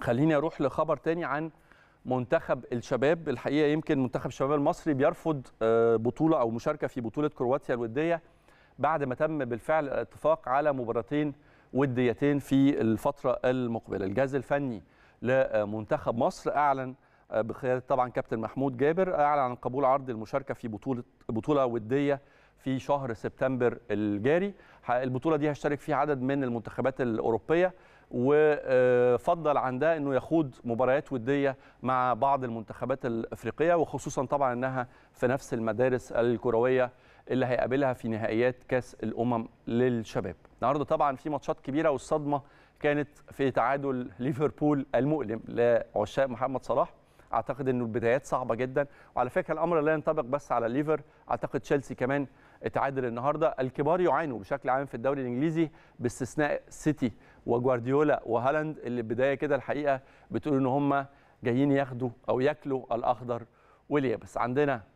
خليني اروح لخبر تاني عن منتخب الشباب الحقيقه يمكن منتخب الشباب المصري بيرفض آه، بطوله او مشاركه في بطوله كرواتيا الوديه بعد ما تم بالفعل الاتفاق على مباراتين وديتين في الفتره المقبله الجهاز الفني لمنتخب مصر اعلن بقياده طبعا كابتن محمود جابر اعلن عن قبول عرض المشاركه في بطوله بطوله وديه في شهر سبتمبر الجاري البطوله دي هيشترك فيها عدد من المنتخبات الاوروبيه وفضل عندها انه يخوض مباريات وديه مع بعض المنتخبات الافريقيه وخصوصا طبعا انها في نفس المدارس الكرويه اللي هيقابلها في نهائيات كاس الامم للشباب. النهارده طبعا في ماتشات كبيره والصدمه كانت في تعادل ليفربول المؤلم لعشاق محمد صلاح اعتقد انه البدايات صعبه جدا وعلى فكره الامر لا ينطبق بس على ليفر اعتقد تشيلسي كمان اتعادل النهارده الكبار يعانوا بشكل عام في الدوري الانجليزي باستثناء سيتي وجوارديولا وهالاند اللي البدايه كده الحقيقه بتقول ان هم جايين ياخدوا او ياكلوا الاخضر واليابس عندنا